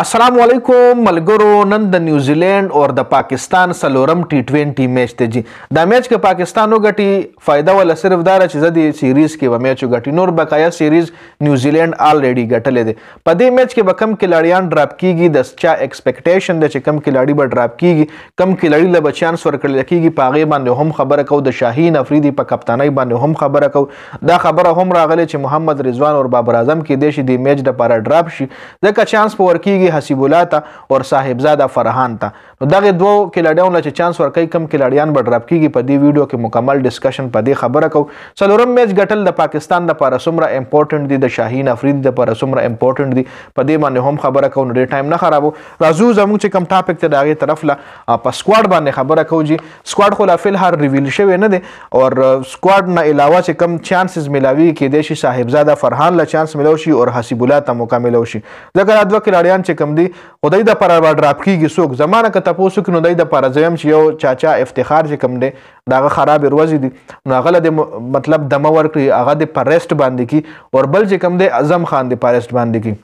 السلام علیکم ملګرو نن د نیوزیلند او د پاکستان سلورم ټي 20 میچ ته جی دا میچ کې پاکستان وګټي فائدہ ول صرف دار چې زدي سیریز کې و میچ وګټي نور بقایا سیریز نیوزیلند الریډي ګټلې ده په دې میچ کې به کم کلاړیان ډراپ کیږي د چا ایکسپیکټیشن ده چې کم کلاړي به ډراپ کیږي کم کلاړي له بچان سور کړل کیږي پاغه باندې هم خبره کو د شاهین افریدي په کپتانۍ باندې هم خبره کو دا خبره هم راغله چې محمد رضوان او بابر اعظم کې دیشي د میچ د پاره ډراپ شي ځکه چانس پور کیږي کې حسیب الله ته او صاحبزاده فرحان ته نو دغه دوه کلاډیانو چې چانس ورکړي کم کلاډیان به ډرپ کیږي په دې ویډیو کې مکمل ډسکشن په دې خبره کو څلورم میچ ګټل د پاکستان لپاره سمره امپورټنت دي د شاهین افرید لپاره سمره امپورټنت دي په دې باندې هم خبره کو نو ډېر ټایم نه خرابو راځو زموږ چې کم ټاپک ته دغه طرف لا په سکواډ باندې خبره کو جی سکواډ خو لا فل هر ریویل شوی نه دي او سکواډ نه علاوه چې کم چانسز ملاوي کې دي شي صاحبزاده فرحان لا چانس ملو شي او حسیب الله ته موقع ملو شي ځکه دا دوه کلاډیان چې کم دی خدای د پر ډراپ کیږي څوک زمانه که تاسو کې نو دای د پر زم چې یو چاچا افتخار چې کم دی داغه خراب ورځي دي نو هغه د مطلب دمه ورکړي هغه د پرست باندې کی اور بل چې کم دی اعظم خان د پرست باندې کی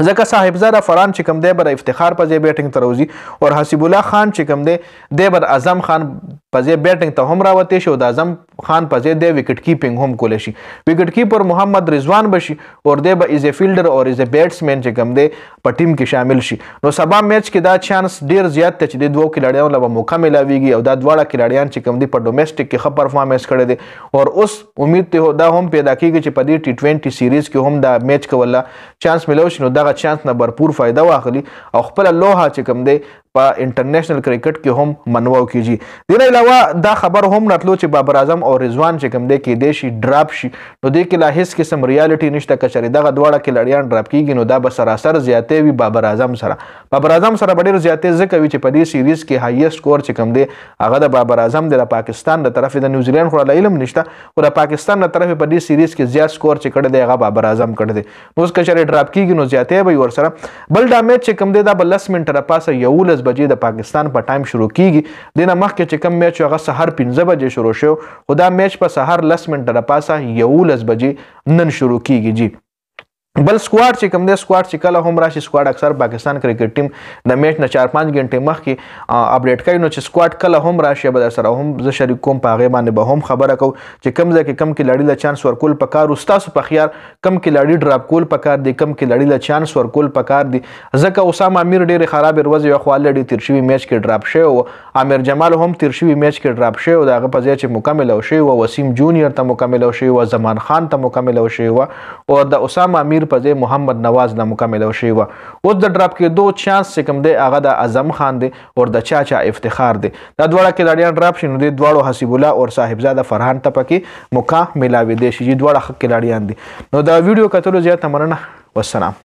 ځکه صاحبزاده فران چې کوم دی بر افتخار په ځای بیټینګ ته راوځي او حسیب الله خان چې کوم دی دی بر اعظم خان په ځای بیټینګ ته هم راوتی شي او د اعظم خان په ځای دی وکټ کیپینګ هم کولی شي وکټ کیپر محمد رضوان بشي او دی به ایز ا فیلډر او ایز ا بیټسمین چې کوم دی په ټیم کې شامل شي نو سبا میچ کې دا چانس ډیر زیات ته چې د دوو کلاړیانو لپاره موقع ملاويږي او دا دواړه کلاړیان چې کوم دی په ډومېسټک کې ښه پرفارمنس کړی دی او اوس امید ته دا هم پیدا کیږي چې په دې ټي 20 سیریز کې هم دا میچ کوله چانس ملو شي نو دغه چانس نه برپور فایده واخلي او خپل لوحه چې کوم دی په انټرنیشنل کرکټ کې هم منوو کیږي د نه علاوه دا خبر هم راتلو چې بابر اعظم او رضوان چې کوم دی کې دی شي ډراپ شي نو دې کې لا هیڅ قسم ریالټي نشته کچري دغه دواړه کلړیان ډراپ کیږي نو دا به سراسر زیاتې وي بابر اعظم سره بابر اعظم سره ډېر زیاتې ځکه وي چې په دې سیریز کې هایست سکور چې کوم دی هغه د بابر اعظم د پاکستان د طرفې د نیوزیلند خو علم نشته خو د پاکستان د طرفې په دې سیریز کې زیات سکور چې کړی دی هغه بابر اعظم کړی دی نو اوس کچري ډراپ کیږي نو زیاتې به ور سره بل دا میچ چې کوم دی دا بل 10 منټه را پاسه یو لز لس بجې د پاکستان په ټایم شروع کیږي دینه مخکې چې کم میچ هغه سحر 15 بجې شروع شو خو دا میچ په سحر لس منټه د پاسه یو لس بجې نن شروع کیږي جی بل سکواډ چې کوم دی سکواډ چې کله هم راشي سکواډ اکثر پاکستان کرکټ ټیم د میچ نه 4 5 غنټه مخکې اپډیټ کوي نو چې سکواډ کله هم راشي به سره هم زه شریک کوم په هغه باندې به هم خبره کو چې کم ځکه کم کې لړۍ له چانس ورکول پکار او تاسو په خيار کم کې لړۍ ډراپ کول پکار دي کم کې لړۍ له چانس ورکول پکار دي ځکه اسامه امیر ډېر خراب ورځ یو خواله ډېر تیر شوی میچ کې ډراپ شوی او امیر جمال هم تیر شوی میچ کې ډراپ شوی او دغه په ځای چې مکمل او شوی او وسیم جونیور ته مکمل او شوی او زمان خان ته مکمل او شوی او د اسامه امیر امیر په ځای محمد نواز نه مکمل شوی و اوس د ډراپ کېدو چانس چې کوم دی هغه د اعظم خان دی او د چا چا افتخار دی دا دواړه کلاډیان ډراپ شي نو د دواړو حسیب الله او صاحبزاده فرحان ته پکې مقام ملاوي دي چې دواړه حق کلاډیان دي نو دا ویډیو کتلو زیاته مننه والسلام